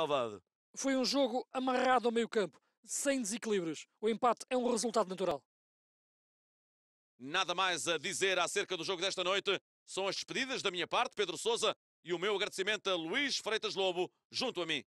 Calvado. Foi um jogo amarrado ao meio campo, sem desequilíbrios. O empate é um resultado natural. Nada mais a dizer acerca do jogo desta noite. São as despedidas da minha parte, Pedro Sousa, e o meu agradecimento a Luís Freitas Lobo, junto a mim.